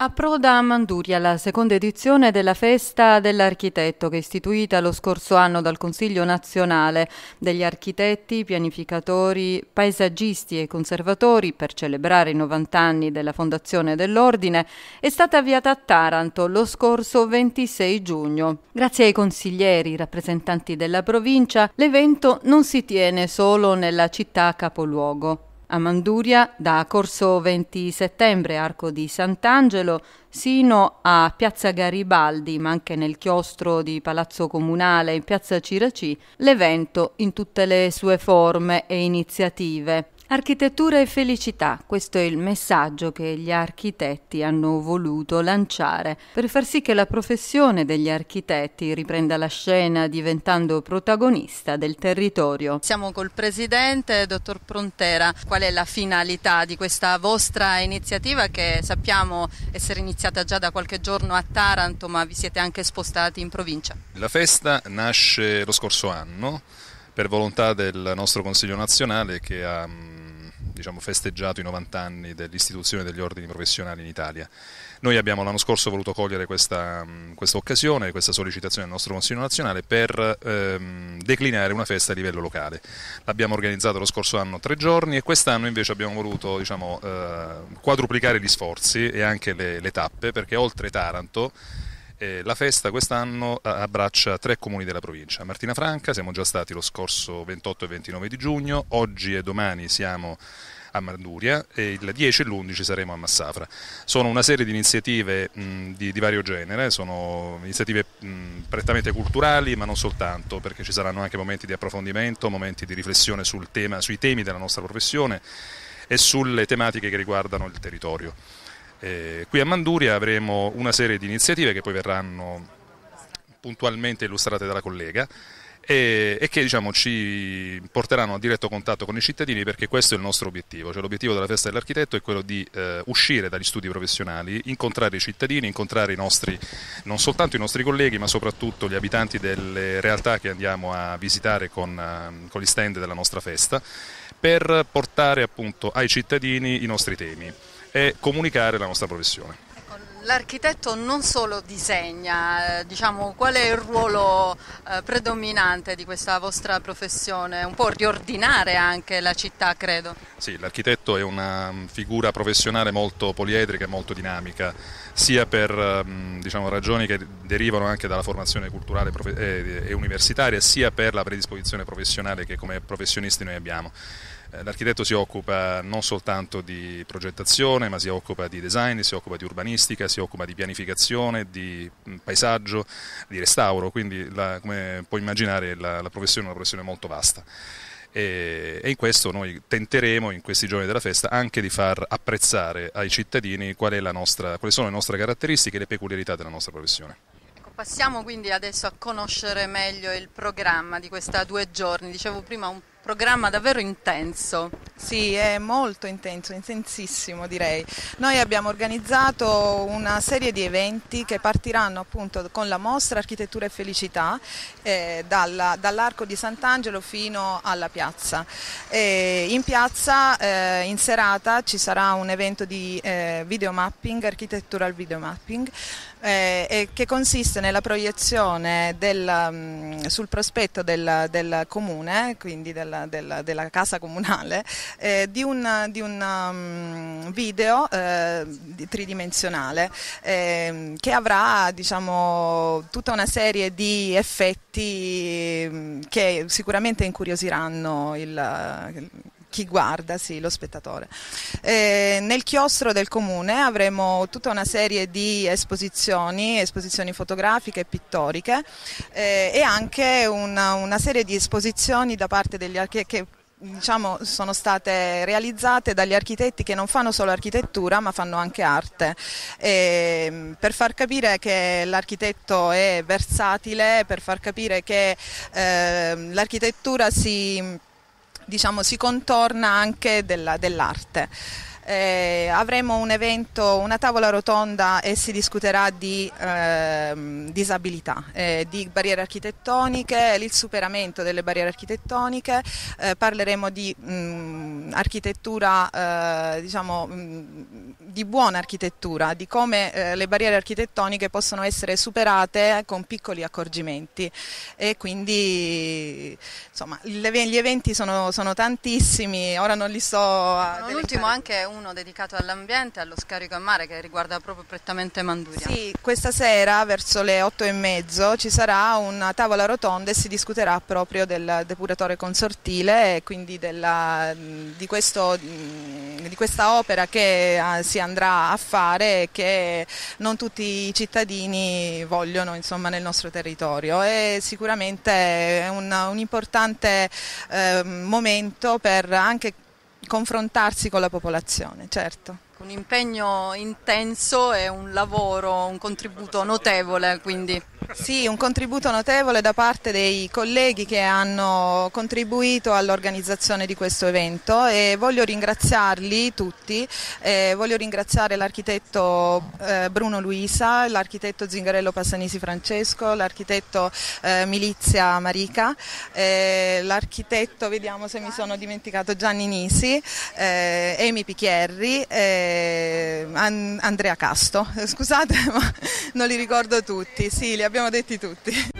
Approda a Manduria la seconda edizione della Festa dell'Architetto che è istituita lo scorso anno dal Consiglio nazionale degli architetti, pianificatori, paesaggisti e conservatori per celebrare i 90 anni della fondazione dell'Ordine, è stata avviata a Taranto lo scorso 26 giugno. Grazie ai consiglieri, rappresentanti della provincia, l'evento non si tiene solo nella città capoluogo. A Manduria, da Corso 20 Settembre, Arco di Sant'Angelo, sino a Piazza Garibaldi, ma anche nel chiostro di Palazzo Comunale in Piazza Ciraci, l'evento in tutte le sue forme e iniziative. Architettura e felicità, questo è il messaggio che gli architetti hanno voluto lanciare per far sì che la professione degli architetti riprenda la scena diventando protagonista del territorio. Siamo col presidente, dottor Prontera, qual è la finalità di questa vostra iniziativa che sappiamo essere iniziata già da qualche giorno a Taranto ma vi siete anche spostati in provincia? La festa nasce lo scorso anno per volontà del nostro Consiglio nazionale che ha mm, diciamo, festeggiato i 90 anni dell'istituzione degli ordini professionali in Italia. Noi abbiamo l'anno scorso voluto cogliere questa, mm, questa occasione, questa sollecitazione del nostro Consiglio nazionale per ehm, declinare una festa a livello locale. L'abbiamo organizzata lo scorso anno tre giorni e quest'anno invece abbiamo voluto diciamo, eh, quadruplicare gli sforzi e anche le, le tappe perché oltre Taranto eh, la festa quest'anno abbraccia tre comuni della provincia. Martina Franca, siamo già stati lo scorso 28 e 29 di giugno, oggi e domani siamo a Manduria e il 10 e l'11 saremo a Massafra. Sono una serie di iniziative mh, di, di, vario genere, sono iniziative mh, prettamente culturali ma non soltanto perché ci saranno anche momenti di approfondimento, momenti di riflessione tema, sui temi della nostra professione e sulle tematiche che riguardano il territorio. Eh, qui a Manduria avremo una serie di iniziative che poi verranno puntualmente illustrate dalla collega e, e che diciamo, ci porteranno a diretto contatto con i cittadini perché questo è il nostro obiettivo, cioè, l'obiettivo della festa dell'architetto è quello di eh, uscire dagli studi professionali, incontrare i cittadini, incontrare i nostri, non soltanto i nostri colleghi ma soprattutto gli abitanti delle realtà che andiamo a visitare con, eh, con gli stand della nostra festa per portare appunto, ai cittadini i nostri temi e comunicare la nostra professione. Ecco, l'architetto non solo disegna, eh, diciamo, qual è il ruolo eh, predominante di questa vostra professione? Un po' riordinare anche la città, credo. Sì, l'architetto è una mm, figura professionale molto poliedrica e molto dinamica, sia per mm, diciamo, ragioni che derivano anche dalla formazione culturale e universitaria, sia per la predisposizione professionale che come professionisti noi abbiamo. Eh, l'architetto si occupa non soltanto di progettazione, ma si occupa di design, si occupa di urbanistica, si occupa di pianificazione, di mm, paesaggio, di restauro, quindi la, come puoi immaginare la, la professione è una professione molto vasta e, in questo noi tenteremo in questi giorni della festa anche di far apprezzare ai cittadini nostra, quali sono le nostre caratteristiche e le peculiarità della nostra professione. Ecco, passiamo quindi adesso a conoscere meglio il programma di questi due giorni. Dicevo prima un programma davvero intenso. Sì, è molto intenso, intensissimo direi. Noi abbiamo organizzato una serie di eventi che partiranno appunto con la mostra Architettura e Felicità eh, dalla, dall'Arco di Sant'Angelo fino alla piazza. E in piazza eh, in serata ci sarà un evento di eh, videomapping, architectural videomapping, eh, che consiste nella proiezione del, mm, sul prospetto del, del comune, quindi del, della, della, casa comunale, eh, di un, di un um, video eh, tridimensionale eh, che avrà diciamo, tutta una serie di effetti mm, che sicuramente incuriosiranno il, il chi guarda, sì, lo spettatore. Eh, nel chiostro del comune avremo tutta una serie di esposizioni, esposizioni fotografiche e pittoriche eh, e anche una, una, serie di esposizioni da parte degli architetti diciamo, sono state realizzate dagli architetti che non fanno solo architettura ma fanno anche arte. E ehm, per far capire che l'architetto è versatile, per far capire che eh, l'architettura si diciamo, si contorna anche della, dell'arte. Eh, avremo un evento, una tavola rotonda e si discuterà di eh, disabilità, eh, di barriere architettoniche, il superamento delle barriere architettoniche, eh, parleremo di mh, mm, architettura eh, diciamo, mh, mm, di buona architettura, di come eh, le barriere architettoniche possono essere superate con piccoli accorgimenti e quindi insomma gli eventi sono, sono tantissimi, ora non li so... Ah, no, l'ultimo anche uno dedicato all'ambiente, allo scarico a mare che riguarda proprio prettamente Manduria. Sì, questa sera verso le otto e mezzo ci sarà una tavola rotonda e si discuterà proprio del depuratore consortile e quindi della, di, questo, di questa opera che ah, si si andrà a fare che non tutti i cittadini vogliono insomma, nel nostro territorio e sicuramente è un, un importante eh, momento per anche confrontarsi con la popolazione, certo. Un impegno intenso e un lavoro, un contributo notevole quindi. Sì, un contributo notevole da parte dei colleghi che hanno contribuito all'organizzazione di questo evento e voglio ringraziarli tutti, eh, voglio ringraziare l'architetto eh, Bruno Luisa, l'architetto Zingarello Passanisi Francesco, l'architetto eh, Milizia Marica, eh, l'architetto, vediamo se mi sono dimenticato, Gianni Nisi, Emi eh, Pichierri, eh, An Andrea Casto, scusate ma non li ricordo tutti, sì, li abbiamo abbiamo detti tutti.